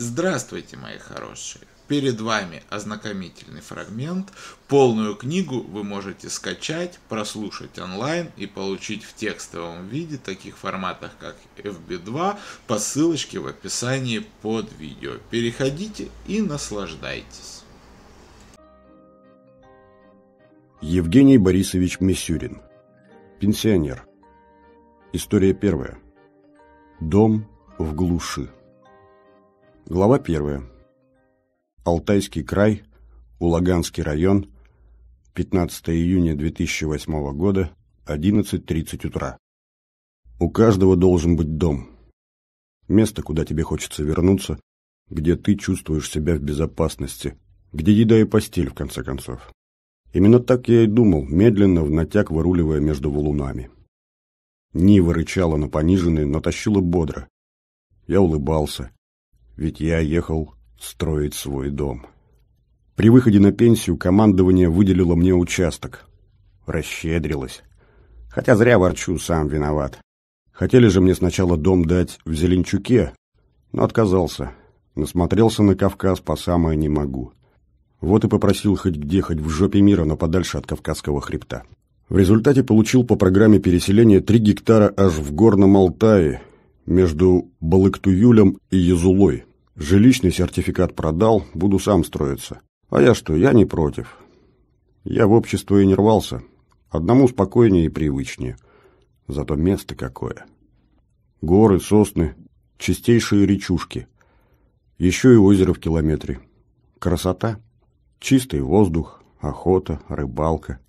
Здравствуйте, мои хорошие! Перед вами ознакомительный фрагмент. Полную книгу вы можете скачать, прослушать онлайн и получить в текстовом виде, таких форматах как FB2, по ссылочке в описании под видео. Переходите и наслаждайтесь. Евгений Борисович Мисюрин. Пенсионер. История первая. Дом в глуши. Глава 1. Алтайский край, Улаганский район, 15 июня 2008 года, 11.30 утра. У каждого должен быть дом. Место, куда тебе хочется вернуться, где ты чувствуешь себя в безопасности, где еда и постель, в конце концов. Именно так я и думал, медленно, в натяг выруливая между валунами. Нива рычала на пониженные, но тащила бодро. Я улыбался ведь я ехал строить свой дом. При выходе на пенсию командование выделило мне участок. Расщедрилось. Хотя зря ворчу, сам виноват. Хотели же мне сначала дом дать в Зеленчуке, но отказался. Насмотрелся на Кавказ по самое не могу. Вот и попросил хоть где, хоть в жопе мира, но подальше от Кавказского хребта. В результате получил по программе переселения 3 гектара аж в Горном Алтае, между Балыктуюлем и Язулой. Жилищный сертификат продал, буду сам строиться. А я что, я не против. Я в общество и не рвался. Одному спокойнее и привычнее. Зато место какое. Горы, сосны, чистейшие речушки. Еще и озеро в километре. Красота. Чистый воздух, охота, рыбалка.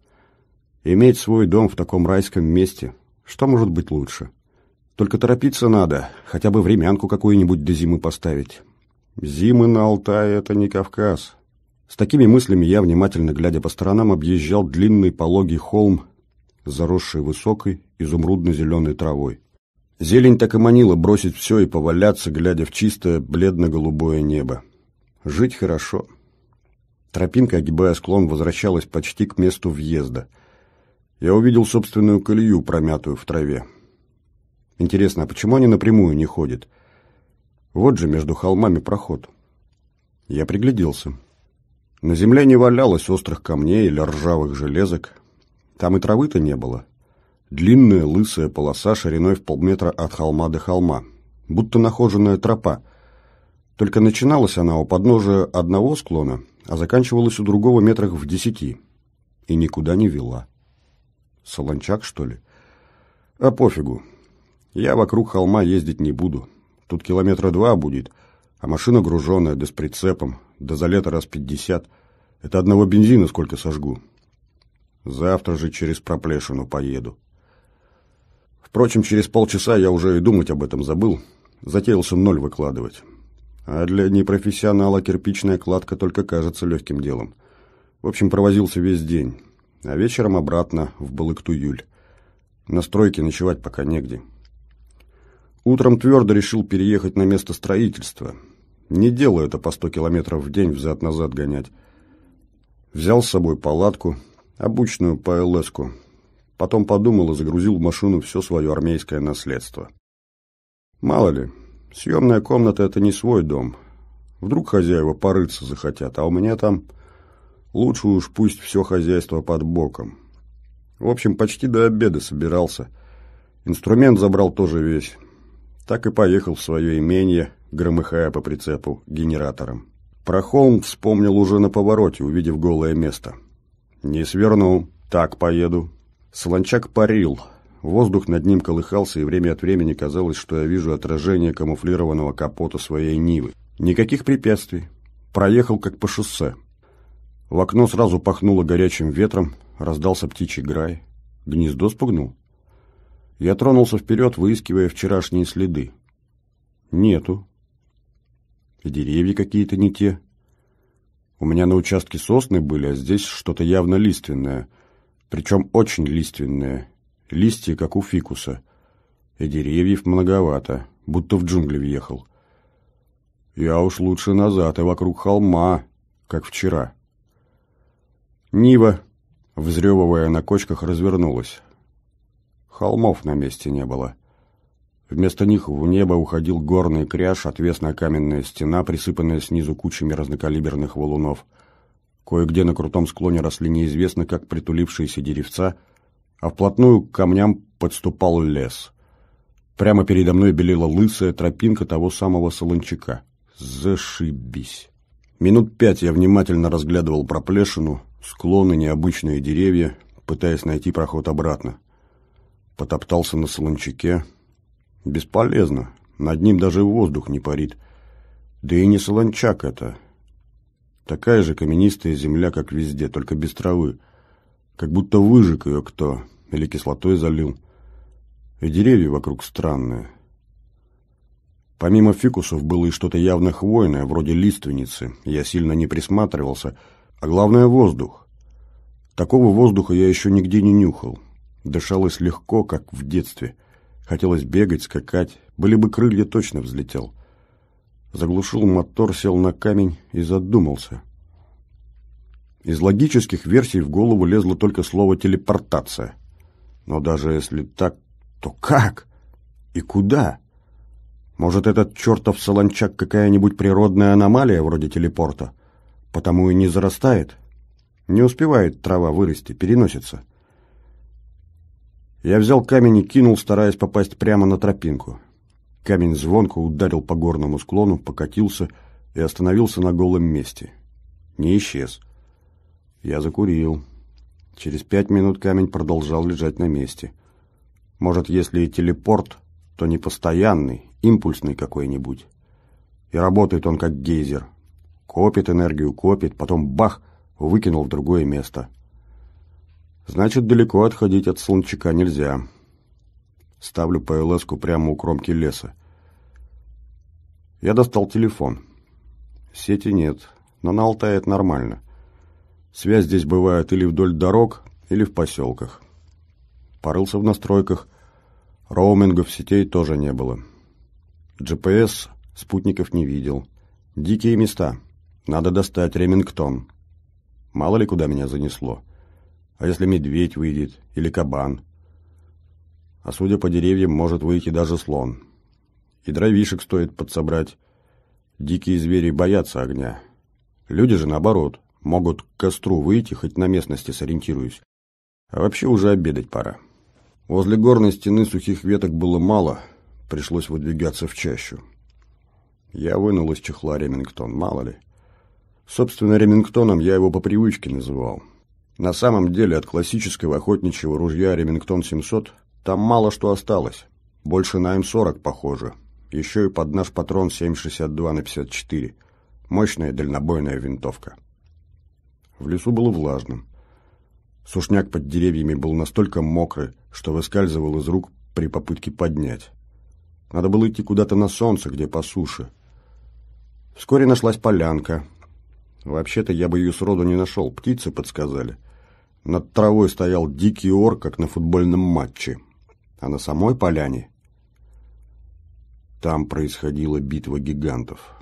Иметь свой дом в таком райском месте, что может быть лучше? Только торопиться надо, хотя бы времянку какую-нибудь до зимы поставить. Зимы на Алтае — это не Кавказ. С такими мыслями я, внимательно глядя по сторонам, объезжал длинный пологий холм, заросший высокой изумрудно-зеленой травой. Зелень так и манила бросить все и поваляться, глядя в чистое бледно-голубое небо. Жить хорошо. Тропинка, огибая склон, возвращалась почти к месту въезда. Я увидел собственную колею, промятую в траве. Интересно, а почему они напрямую не ходят? — вот же между холмами проход. Я пригляделся. На земле не валялось острых камней или ржавых железок. Там и травы-то не было. Длинная лысая полоса шириной в полметра от холма до холма. Будто нахоженная тропа. Только начиналась она у подножия одного склона, а заканчивалась у другого метрах в десяти. И никуда не вела. Солончак, что ли? А пофигу. Я вокруг холма ездить не буду. Тут километра два будет, а машина груженная да с прицепом, да за лето раз пятьдесят. Это одного бензина сколько сожгу. Завтра же через проплешину поеду. Впрочем, через полчаса я уже и думать об этом забыл. Затеялся ноль выкладывать. А для непрофессионала кирпичная кладка только кажется легким делом. В общем, провозился весь день. А вечером обратно в Балыкту-Юль. На стройке ночевать пока негде. Утром твердо решил переехать на место строительства. Не дело это по сто километров в день взад-назад гонять. Взял с собой палатку, обычную ПЛС-ку. Потом подумал и загрузил в машину все свое армейское наследство. Мало ли, съемная комната – это не свой дом. Вдруг хозяева порыться захотят, а у меня там лучше уж пусть все хозяйство под боком. В общем, почти до обеда собирался. Инструмент забрал тоже весь так и поехал в свое имение, громыхая по прицепу генератором. Про холм вспомнил уже на повороте, увидев голое место. «Не сверну, так поеду». Солончак парил. Воздух над ним колыхался, и время от времени казалось, что я вижу отражение камуфлированного капота своей Нивы. Никаких препятствий. Проехал как по шоссе. В окно сразу пахнуло горячим ветром, раздался птичий грай. Гнездо спугнул. Я тронулся вперед, выискивая вчерашние следы. Нету. И деревья какие-то не те. У меня на участке сосны были, а здесь что-то явно лиственное. Причем очень лиственное. Листья, как у фикуса. И деревьев многовато, будто в джунгли въехал. Я уж лучше назад и вокруг холма, как вчера. Нива, взрёвывая на кочках, развернулась. Холмов на месте не было. Вместо них в небо уходил горный кряж, отвесная каменная стена, присыпанная снизу кучами разнокалиберных валунов. Кое-где на крутом склоне росли неизвестно как притулившиеся деревца, а вплотную к камням подступал лес. Прямо передо мной белела лысая тропинка того самого солончака. Зашибись! Минут пять я внимательно разглядывал проплешину, склоны, необычные деревья, пытаясь найти проход обратно потоптался на солончаке. Бесполезно, над ним даже воздух не парит. Да и не солончак это. Такая же каменистая земля, как везде, только без травы. Как будто выжег ее кто или кислотой залил. И деревья вокруг странные. Помимо фикусов было и что-то явно хвойное, вроде лиственницы. Я сильно не присматривался, а главное воздух. Такого воздуха я еще нигде не нюхал. Дышалось легко, как в детстве. Хотелось бегать, скакать. Были бы крылья, точно взлетел. Заглушил мотор, сел на камень и задумался. Из логических версий в голову лезло только слово «телепортация». Но даже если так, то как? И куда? Может, этот чертов солончак какая-нибудь природная аномалия вроде телепорта? Потому и не зарастает? Не успевает трава вырасти, переносится. Я взял камень и кинул, стараясь попасть прямо на тропинку. Камень звонко ударил по горному склону, покатился и остановился на голом месте. Не исчез. Я закурил. Через пять минут камень продолжал лежать на месте. Может, если и телепорт, то не постоянный, импульсный какой-нибудь. И работает он как гейзер. Копит энергию, копит, потом бах, выкинул в другое место. Значит, далеко отходить от Солнчака нельзя. Ставлю ПЛС-ку прямо у кромки леса. Я достал телефон. Сети нет, но на Алтае нормально. Связь здесь бывает или вдоль дорог, или в поселках. Порылся в настройках. Роумингов сетей тоже не было. GPS спутников не видел. Дикие места. Надо достать Ремингтон. Мало ли куда меня занесло. А если медведь выйдет или кабан? А судя по деревьям, может выйти даже слон. И дровишек стоит подсобрать. Дикие звери боятся огня. Люди же, наоборот, могут к костру выйти, хоть на местности сориентируюсь. А вообще уже обедать пора. Возле горной стены сухих веток было мало, пришлось выдвигаться в чащу. Я вынул из чехла Ремингтон, мало ли. Собственно, Ремингтоном я его по привычке называл. На самом деле от классического охотничьего ружья «Ремингтон 700» там мало что осталось. Больше на М40 похоже. Еще и под наш патрон 7,62 на 54. Мощная дальнобойная винтовка. В лесу было влажным. Сушняк под деревьями был настолько мокрый, что выскальзывал из рук при попытке поднять. Надо было идти куда-то на солнце, где по суше. Вскоре нашлась полянка. Вообще-то я бы ее сроду не нашел, птицы подсказали. Над травой стоял дикий ор, как на футбольном матче. А на самой поляне... Там происходила битва гигантов.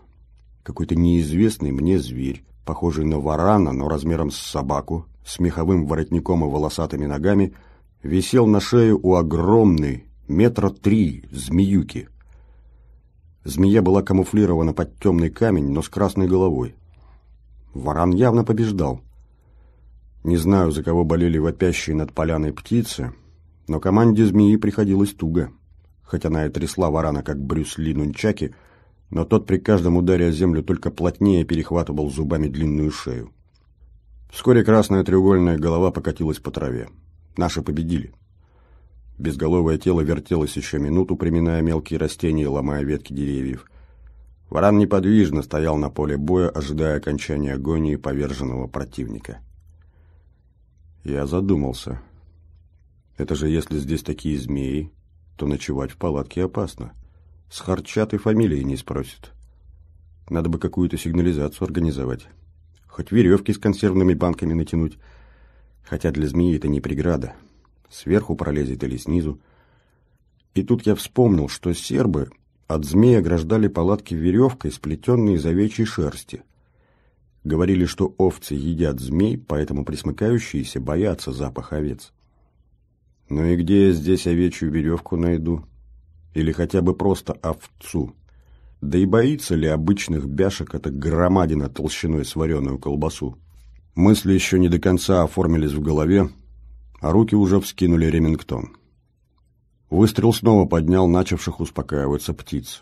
Какой-то неизвестный мне зверь, похожий на варана, но размером с собаку, с меховым воротником и волосатыми ногами, висел на шее у огромной, метра три, змеюки. Змея была камуфлирована под темный камень, но с красной головой. Варан явно побеждал — не знаю, за кого болели вопящие над поляной птицы, но команде змеи приходилось туго. хотя она и трясла варана, как Брюс Ли Нунчаки, но тот при каждом ударе о землю только плотнее перехватывал зубами длинную шею. Вскоре красная треугольная голова покатилась по траве. Наши победили. Безголовое тело вертелось еще минуту, приминая мелкие растения и ломая ветки деревьев. Варан неподвижно стоял на поле боя, ожидая окончания агонии поверженного противника. Я задумался. Это же если здесь такие змеи, то ночевать в палатке опасно. С харчатой фамилией не спросят. Надо бы какую-то сигнализацию организовать. Хоть веревки с консервными банками натянуть. Хотя для змеи это не преграда. Сверху пролезет или снизу. И тут я вспомнил, что сербы от змея ограждали палатки веревкой, сплетенной из овечьей шерсти – Говорили, что овцы едят змей, поэтому присмыкающиеся боятся запах овец. Ну и где я здесь овечью веревку найду? Или хотя бы просто овцу? Да и боится ли обычных бяшек эта громадина толщиной с вареную колбасу? Мысли еще не до конца оформились в голове, а руки уже вскинули Ремингтон. Выстрел снова поднял начавших успокаиваться птиц.